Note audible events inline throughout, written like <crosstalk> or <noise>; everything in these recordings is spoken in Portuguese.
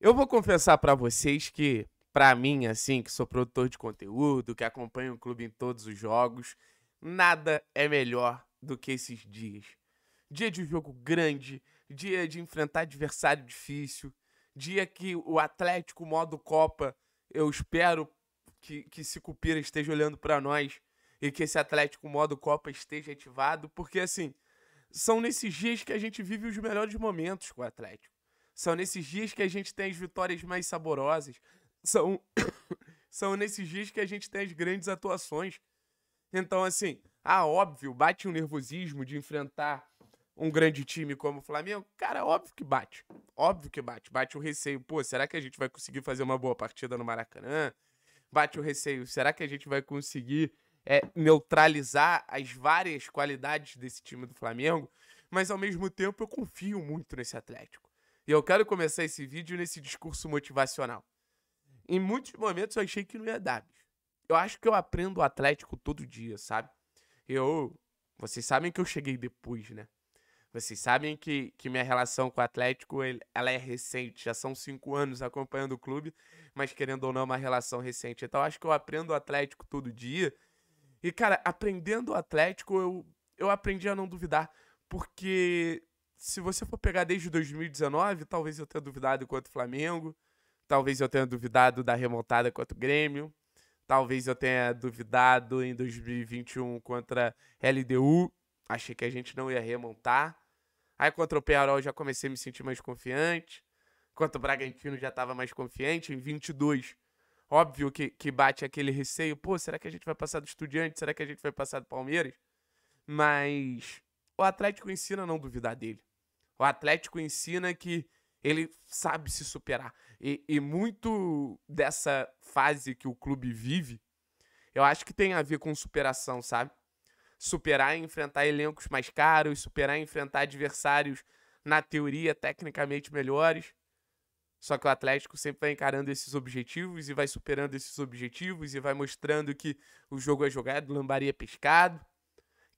Eu vou confessar para vocês que, para mim, assim, que sou produtor de conteúdo, que acompanho o clube em todos os jogos, nada é melhor do que esses dias. Dia de jogo grande, dia de enfrentar adversário difícil, dia que o Atlético modo Copa, eu espero que, que Sicupira esteja olhando para nós e que esse Atlético modo Copa esteja ativado, porque assim, são nesses dias que a gente vive os melhores momentos com o Atlético. São nesses dias que a gente tem as vitórias mais saborosas. São, <coughs> são nesses dias que a gente tem as grandes atuações. Então, assim, ah, óbvio, bate um nervosismo de enfrentar um grande time como o Flamengo. Cara, óbvio que bate. Óbvio que bate. Bate o receio, pô, será que a gente vai conseguir fazer uma boa partida no Maracanã? Bate o receio, será que a gente vai conseguir é, neutralizar as várias qualidades desse time do Flamengo? Mas, ao mesmo tempo, eu confio muito nesse Atlético e eu quero começar esse vídeo nesse discurso motivacional. Em muitos momentos eu achei que não ia dar. Eu acho que eu aprendo o Atlético todo dia, sabe? Eu. Vocês sabem que eu cheguei depois, né? Vocês sabem que, que minha relação com o Atlético ele, ela é recente. Já são cinco anos acompanhando o clube, mas querendo ou não, é uma relação recente. Então acho que eu aprendo o Atlético todo dia. E, cara, aprendendo o Atlético, eu, eu aprendi a não duvidar. Porque se você for pegar desde 2019, talvez eu tenha duvidado contra o Flamengo, talvez eu tenha duvidado da remontada contra o Grêmio, talvez eu tenha duvidado em 2021 contra LDU, achei que a gente não ia remontar. Aí contra o Pearol já comecei a me sentir mais confiante, contra o Bragantino já estava mais confiante, em 22 óbvio que, que bate aquele receio, pô, será que a gente vai passar do Estudiante? Será que a gente vai passar do Palmeiras? Mas o Atlético ensina a não duvidar dele. O Atlético ensina que ele sabe se superar. E, e muito dessa fase que o clube vive, eu acho que tem a ver com superação, sabe? Superar e enfrentar elencos mais caros, superar e enfrentar adversários, na teoria, tecnicamente melhores. Só que o Atlético sempre vai encarando esses objetivos e vai superando esses objetivos e vai mostrando que o jogo é jogado, lambaria é pescado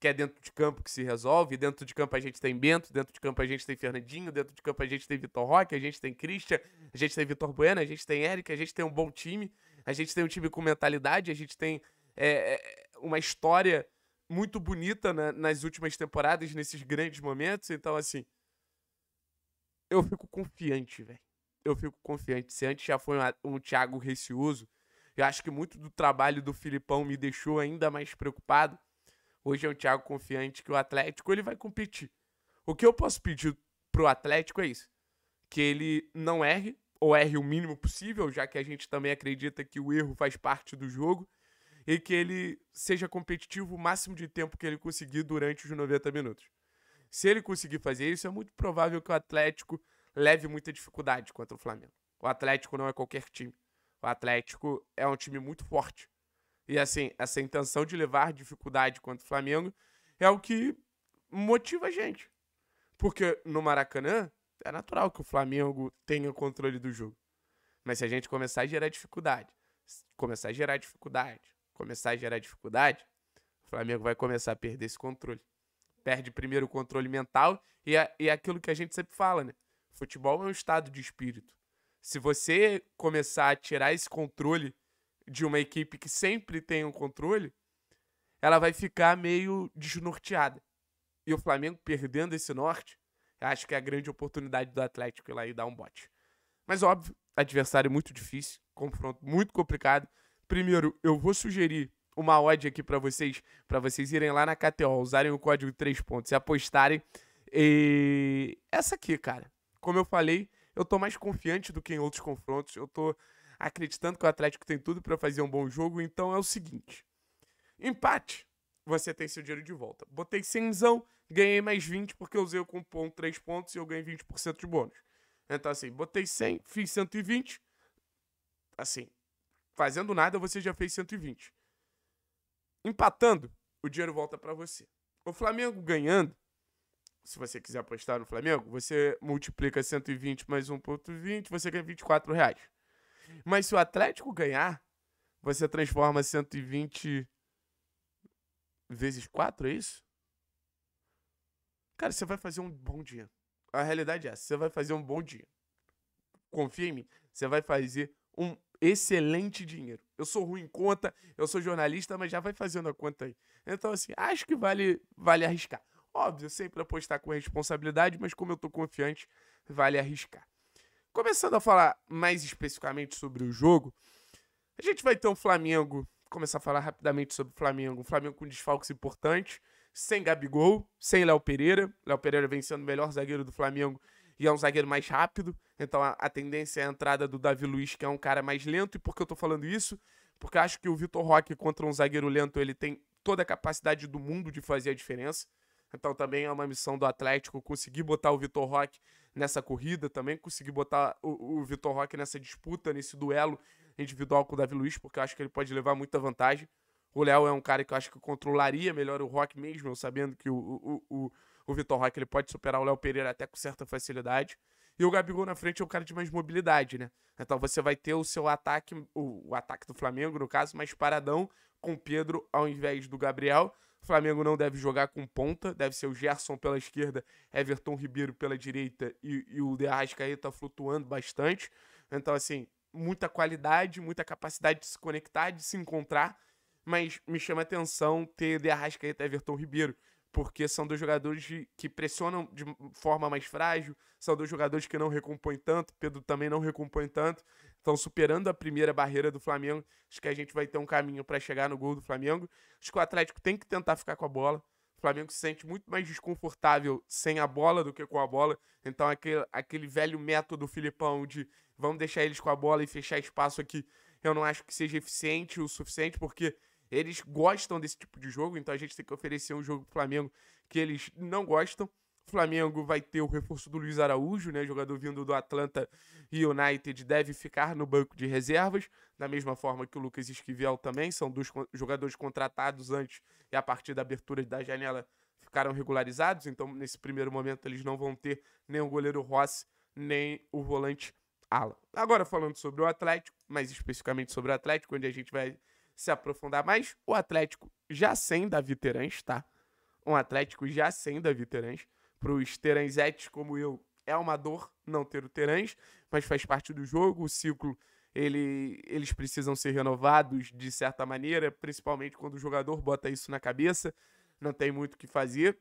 que é dentro de campo que se resolve. Dentro de campo a gente tem Bento, dentro de campo a gente tem Fernandinho, dentro de campo a gente tem Vitor Roque, a gente tem Christian, a gente tem Vitor Bueno, a gente tem Eric, a gente tem um bom time, a gente tem um time com mentalidade, a gente tem é, é uma história muito bonita na, nas últimas temporadas, nesses grandes momentos. Então, assim, eu fico confiante, velho. Eu fico confiante. Se antes já foi um, um Thiago receoso, eu acho que muito do trabalho do Filipão me deixou ainda mais preocupado Hoje é o Thiago confiante que o Atlético ele vai competir. O que eu posso pedir pro Atlético é isso: que ele não erre, ou erre o mínimo possível, já que a gente também acredita que o erro faz parte do jogo, e que ele seja competitivo o máximo de tempo que ele conseguir durante os 90 minutos. Se ele conseguir fazer isso, é muito provável que o Atlético leve muita dificuldade contra o Flamengo. O Atlético não é qualquer time. O Atlético é um time muito forte. E assim, essa intenção de levar dificuldade contra o Flamengo é o que motiva a gente. Porque no Maracanã, é natural que o Flamengo tenha controle do jogo. Mas se a gente começar a gerar dificuldade, começar a gerar dificuldade, começar a gerar dificuldade, o Flamengo vai começar a perder esse controle. Perde primeiro o controle mental e e aquilo que a gente sempre fala, né? Futebol é um estado de espírito. Se você começar a tirar esse controle de uma equipe que sempre tem um controle, ela vai ficar meio desnorteada. E o Flamengo perdendo esse norte, acho que é a grande oportunidade do Atlético ir lá e dar um bote. Mas óbvio, adversário muito difícil, confronto muito complicado. Primeiro, eu vou sugerir uma odd aqui para vocês, para vocês irem lá na KTO, usarem o código 3 pontos e apostarem. E essa aqui, cara. Como eu falei, eu tô mais confiante do que em outros confrontos. Eu tô acreditando que o Atlético tem tudo para fazer um bom jogo. Então é o seguinte: empate, você tem seu dinheiro de volta. Botei 100, ganhei mais 20 porque eu usei o cupom 3 pontos e eu ganhei 20% de bônus. Então assim, botei 100, fiz 120. Assim, fazendo nada você já fez 120. Empatando, o dinheiro volta para você. O Flamengo ganhando, se você quiser apostar no Flamengo, você multiplica 120 mais 1.20, você ganha 24 reais. Mas se o Atlético ganhar, você transforma 120 vezes 4, é isso? Cara, você vai fazer um bom dia. A realidade é essa, você vai fazer um bom dia. Confia em mim, você vai fazer um excelente dinheiro. Eu sou ruim em conta, eu sou jornalista, mas já vai fazendo a conta aí. Então, assim, acho que vale, vale arriscar. Óbvio, sempre apostar com responsabilidade, mas como eu tô confiante, vale arriscar. Começando a falar mais especificamente sobre o jogo, a gente vai ter um Flamengo, começar a falar rapidamente sobre o Flamengo, um Flamengo com desfalques importantes, sem Gabigol, sem Léo Pereira. Léo Pereira vem sendo o melhor zagueiro do Flamengo e é um zagueiro mais rápido, então a, a tendência é a entrada do Davi Luiz, que é um cara mais lento. E por que eu tô falando isso? Porque acho que o Vitor Roque contra um zagueiro lento, ele tem toda a capacidade do mundo de fazer a diferença. Então também é uma missão do Atlético conseguir botar o Vitor Roque nessa corrida também, consegui botar o, o Vitor Roque nessa disputa, nesse duelo individual com o Davi Luiz, porque eu acho que ele pode levar muita vantagem. O Léo é um cara que eu acho que controlaria melhor o Roque mesmo, sabendo que o, o, o, o Vitor Roque ele pode superar o Léo Pereira até com certa facilidade. E o Gabigol na frente é um cara de mais mobilidade, né? Então você vai ter o seu ataque, o, o ataque do Flamengo, no caso, mais paradão, com o Pedro ao invés do Gabriel. O Flamengo não deve jogar com ponta, deve ser o Gerson pela esquerda, Everton Ribeiro pela direita e, e o De Arrascaeta flutuando bastante. Então, assim, muita qualidade, muita capacidade de se conectar, de se encontrar, mas me chama atenção ter De Arrascaeta e Everton Ribeiro, porque são dois jogadores de, que pressionam de forma mais frágil, são dois jogadores que não recompõem tanto, Pedro também não recompõe tanto, estão superando a primeira barreira do Flamengo. Acho que a gente vai ter um caminho para chegar no gol do Flamengo. Acho que o Atlético tem que tentar ficar com a bola. O Flamengo se sente muito mais desconfortável sem a bola do que com a bola. Então, aquele, aquele velho método do Filipão de vamos deixar eles com a bola e fechar espaço aqui, eu não acho que seja eficiente o suficiente, porque eles gostam desse tipo de jogo, então a gente tem que oferecer um jogo pro Flamengo que eles não gostam. O Flamengo vai ter o reforço do Luiz Araújo, né? Jogador vindo do Atlanta United, deve ficar no banco de reservas, da mesma forma que o Lucas Esquivel também, são dois jogadores contratados antes e a partir da abertura da janela ficaram regularizados, então nesse primeiro momento eles não vão ter nem o goleiro Rossi, nem o volante Alan Agora falando sobre o Atlético, mais especificamente sobre o Atlético, onde a gente vai se aprofundar mais. O Atlético já sem Davi Terãs, tá? Um Atlético já sem Davi Terãs. Para os Teranzetes como eu, é uma dor não ter o Terãs, mas faz parte do jogo. O ciclo, ele, eles precisam ser renovados de certa maneira, principalmente quando o jogador bota isso na cabeça. Não tem muito o que fazer.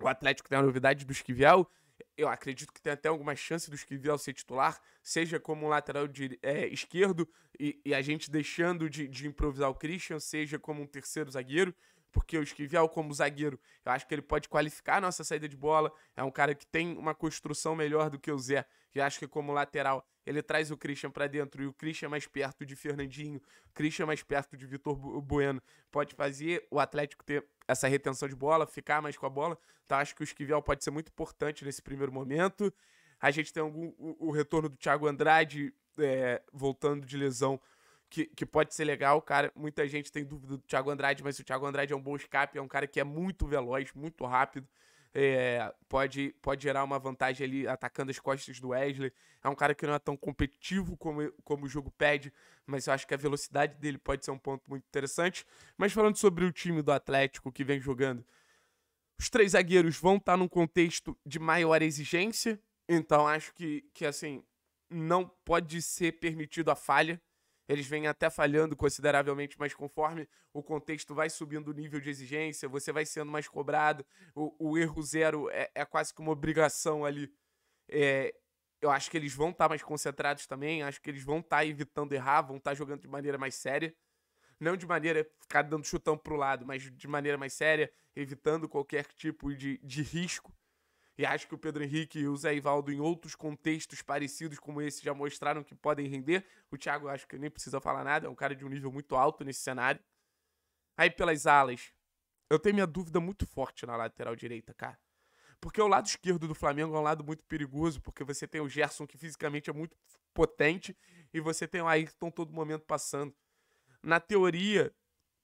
O Atlético tem a novidade do Esquivel, eu acredito que tem até alguma chance do Esquivel ser titular, seja como um lateral de, é, esquerdo e, e, a gente deixando de, de improvisar o Christian, seja como um terceiro zagueiro porque o Esquivel, como zagueiro, eu acho que ele pode qualificar a nossa saída de bola. É um cara que tem uma construção melhor do que o Zé. E acho que como lateral, ele traz o Christian para dentro. E o Christian mais perto de Fernandinho, o Christian mais perto de Vitor Bueno. Pode fazer o Atlético ter essa retenção de bola, ficar mais com a bola. Então acho que o Esquivel pode ser muito importante nesse primeiro momento. A gente tem o, o retorno do Thiago Andrade é, voltando de lesão que, que pode ser legal, cara. Muita gente tem dúvida do Thiago Andrade, mas o Thiago Andrade é um bom escape, é um cara que é muito veloz, muito rápido. É, pode, pode gerar uma vantagem ali atacando as costas do Wesley. É um cara que não é tão competitivo como, como o jogo pede, mas eu acho que a velocidade dele pode ser um ponto muito interessante. Mas falando sobre o time do Atlético que vem jogando, os três zagueiros vão estar tá num contexto de maior exigência, então acho que, que assim, não pode ser permitido a falha eles vêm até falhando consideravelmente, mas conforme o contexto vai subindo o nível de exigência, você vai sendo mais cobrado, o, o erro zero é, é, quase que uma obrigação ali. É, eu acho que eles vão estar tá mais concentrados também, acho que eles vão estar tá evitando errar, vão estar tá jogando de maneira mais séria. Não de maneira ficar dando chutão pro lado, mas de maneira mais séria, evitando qualquer tipo de, de risco e acho que o Pedro Henrique e o Zé Ivaldo, em outros contextos parecidos como esse, já mostraram que podem render. O Thiago, acho que nem precisa falar nada, é um cara de um nível muito alto nesse cenário. Aí pelas alas, eu tenho minha dúvida muito forte na lateral direita, cara. Porque o lado esquerdo do Flamengo é um lado muito perigoso, porque você tem o Gerson, que fisicamente é muito potente, e você tem o Ayrton todo momento passando. Na teoria,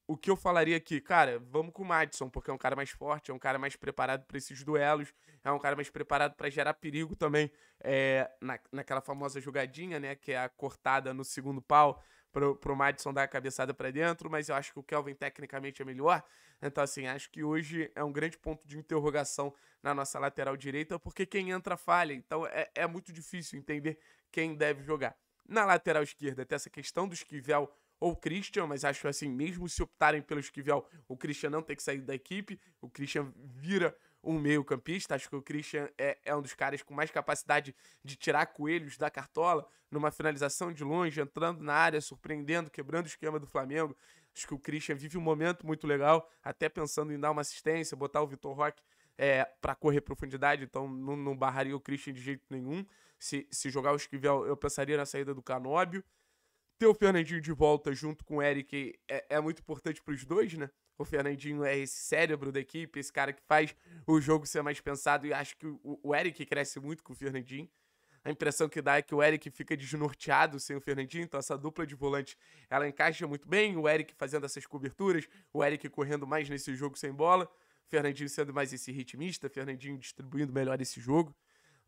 o que eu falaria aqui, cara, vamos com o Madison, porque é um cara mais forte, é um cara mais preparado para esses duelos, é um cara mais preparado para gerar perigo também é, na, naquela famosa jogadinha, né, que é a cortada no segundo pau pro, pro Madison dar a cabeçada para dentro, mas eu acho que o Kelvin tecnicamente é melhor. Então, assim, acho que hoje é um grande ponto de interrogação na nossa lateral direita, porque quem entra falha. Então, é, é muito difícil entender quem deve jogar. Na lateral esquerda, tem essa questão do Esquivel ou Christian, mas acho assim, mesmo se optarem pelo Esquivel, o Christian não tem que sair da equipe, o Christian vira um meio-campista. Acho que o Christian é, é um dos caras com mais capacidade de tirar coelhos da cartola numa finalização de longe, entrando na área, surpreendendo, quebrando o esquema do Flamengo. Acho que o Christian vive um momento muito legal, até pensando em dar uma assistência, botar o Vitor Roque é, para correr profundidade, então não, não barraria o Christian de jeito nenhum. Se, se jogar o Esquivel, eu pensaria na saída do Canóbio ter o Fernandinho de volta junto com o Eric é, é muito importante para os dois, né? O Fernandinho é esse cérebro da equipe, esse cara que faz o jogo ser mais pensado, e acho que o, o Eric cresce muito com o Fernandinho. A impressão que dá é que o Eric fica desnorteado sem o Fernandinho, então essa dupla de volante ela encaixa muito bem, o Eric fazendo essas coberturas, o Eric correndo mais nesse jogo sem bola, o Fernandinho sendo mais esse ritmista, o Fernandinho distribuindo melhor esse jogo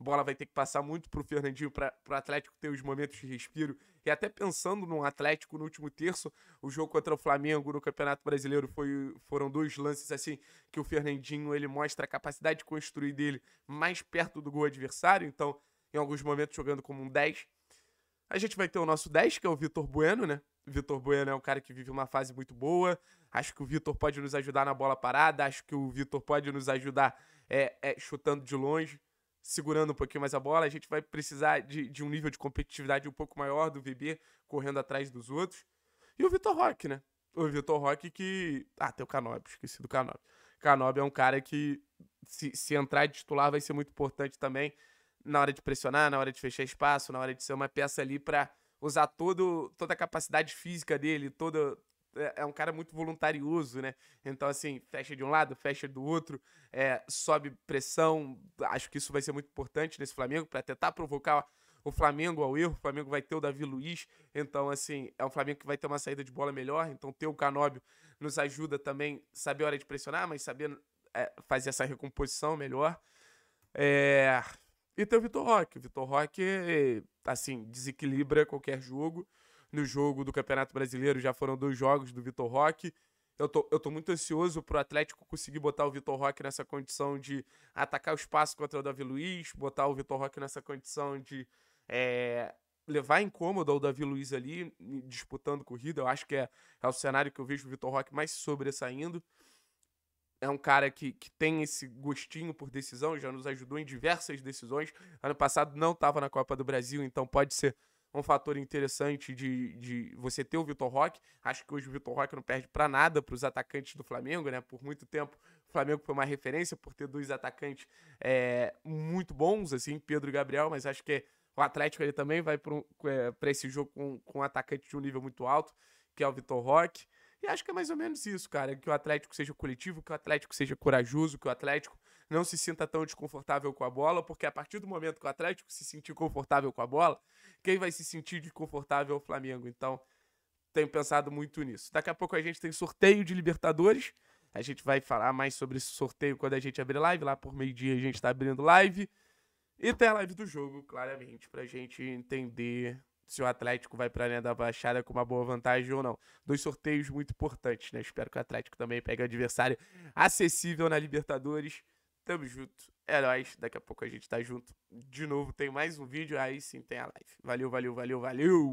bola vai ter que passar muito pro Fernandinho, para o Atlético ter os momentos de respiro. E até pensando no Atlético no último terço, o jogo contra o Flamengo no Campeonato Brasileiro foi, foram dois lances assim que o Fernandinho ele mostra a capacidade de construir dele mais perto do gol adversário, então em alguns momentos jogando como um 10. A gente vai ter o nosso 10, que é o Vitor Bueno, né? Vitor Bueno é um cara que vive uma fase muito boa. Acho que o Vitor pode nos ajudar na bola parada. Acho que o Vitor pode nos ajudar é, é, chutando de longe segurando um pouquinho mais a bola. A gente vai precisar de, de um nível de competitividade um pouco maior do VB correndo atrás dos outros. E o Vitor Roque, né? O Vitor Roque que. Ah, tem o Canob, esqueci do Canob. Canob é um cara que, se, se entrar de titular, vai ser muito importante também na hora de pressionar, na hora de fechar espaço, na hora de ser uma peça ali para usar todo, toda a capacidade física dele, todo, é, é um cara muito voluntarioso, né? Então, assim, fecha de um lado, fecha do outro, é, sobe pressão. Acho que isso vai ser muito importante nesse Flamengo para tentar provocar o Flamengo ao erro. O Flamengo vai ter o Davi Luiz. Então, assim, é um Flamengo que vai ter uma saída de bola melhor. Então, ter o Canóbio nos ajuda também saber a hora de pressionar, mas saber é, fazer essa recomposição melhor. É... E tem o Vitor Roque. O Vitor Roque, assim, desequilibra qualquer jogo no jogo do Campeonato Brasileiro, já foram dois jogos do Vitor Roque. Eu tô, eu tô muito ansioso pro Atlético conseguir botar o Vitor Roque nessa condição de atacar o espaço contra o Davi Luiz, botar o Vitor Roque nessa condição de é, levar incômodo ao Davi Luiz ali, disputando corrida. Eu acho que é, é o cenário que eu vejo o Vitor Roque mais sobressaindo. É um cara que, que tem esse gostinho por decisão, já nos ajudou em diversas decisões. Ano passado não estava na Copa do Brasil, então pode ser um fator interessante de, de você ter o Vitor Roque. Acho que hoje o Vitor Roque não perde para nada para os atacantes do Flamengo, né? Por muito tempo o Flamengo foi uma referência por ter dois atacantes é, muito bons, assim, Pedro e Gabriel, mas acho que o Atlético ele também vai para é, esse jogo com, com um atacante de um nível muito alto, que é o Vitor Roque. E acho que é mais ou menos isso, cara. Que o Atlético seja coletivo, que o Atlético seja corajoso, que o Atlético não se sinta tão desconfortável com a bola, porque a partir do momento que o Atlético se sentir confortável com a bola, quem vai se sentir desconfortável é o Flamengo. Então, tenho pensado muito nisso. Daqui a pouco a gente tem sorteio de Libertadores. A gente vai falar mais sobre esse sorteio quando a gente abrir live. Lá por meio-dia a gente está abrindo live. E tem a live do jogo, claramente, para a gente entender se o Atlético vai para a linha da baixada com uma boa vantagem ou não. Dois sorteios muito importantes, né? Espero que o Atlético também pegue o adversário acessível na Libertadores. Tamo junto heróis. Daqui a pouco a gente tá junto de novo. Tem mais um vídeo, aí sim tem a live. Valeu, valeu, valeu, valeu!